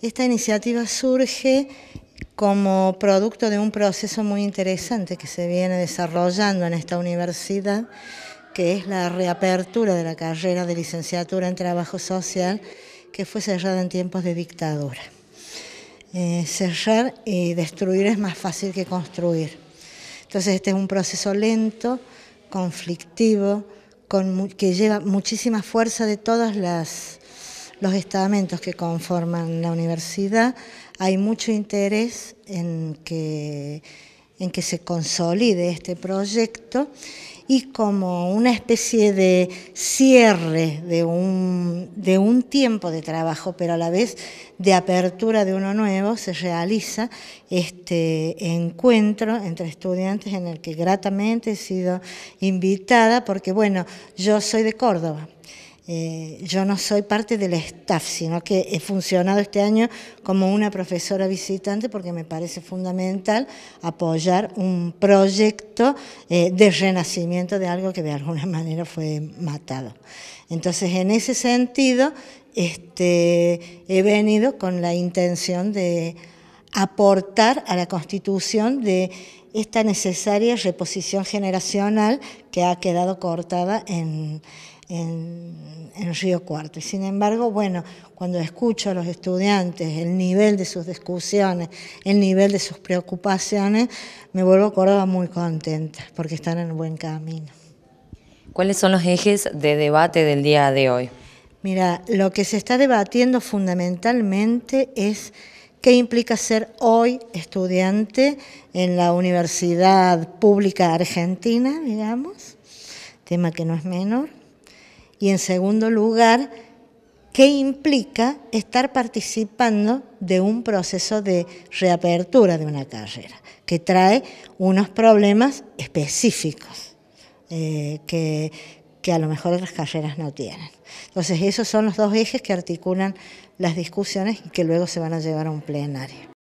Esta iniciativa surge como producto de un proceso muy interesante que se viene desarrollando en esta universidad, que es la reapertura de la carrera de licenciatura en trabajo social, que fue cerrada en tiempos de dictadura. Eh, cerrar y destruir es más fácil que construir. Entonces este es un proceso lento, conflictivo, que lleva muchísima fuerza de todas las los estamentos que conforman la universidad, hay mucho interés en que, se consolide este proyecto y como una especie de cierre de un tiempo de trabajo, pero a la vez de apertura de uno nuevo, se realiza este encuentro entre estudiantes en el que gratamente he sido invitada, porque bueno, yo soy de Córdoba. Eh, yo no soy parte del staff, sino que he funcionado este año como una profesora visitante porque me parece fundamental apoyar un proyecto eh, de renacimiento de algo que de alguna manera fue matado. Entonces, en ese sentido, este, he venido con la intención de aportar a la constitución de esta necesaria reposición generacional que ha quedado cortada en en, Río Cuarto. Y sin embargo, bueno, cuando escucho a los estudiantes, el nivel de sus discusiones, el nivel de sus preocupaciones, me vuelvo a Córdoba muy contenta porque están en buen camino. ¿Cuáles son los ejes de debate del día de hoy? Mira, lo que se está debatiendo fundamentalmente es qué implica ser hoy estudiante en la Universidad Pública Argentina, digamos, tema que no es menor. Y en segundo lugar, ¿qué implica estar participando de un proceso de reapertura de una carrera? Que trae unos problemas específicos eh, que, que a lo mejor otras carreras no tienen. Entonces, esos son los dos ejes que articulan las discusiones y que luego se van a llevar a un plenario.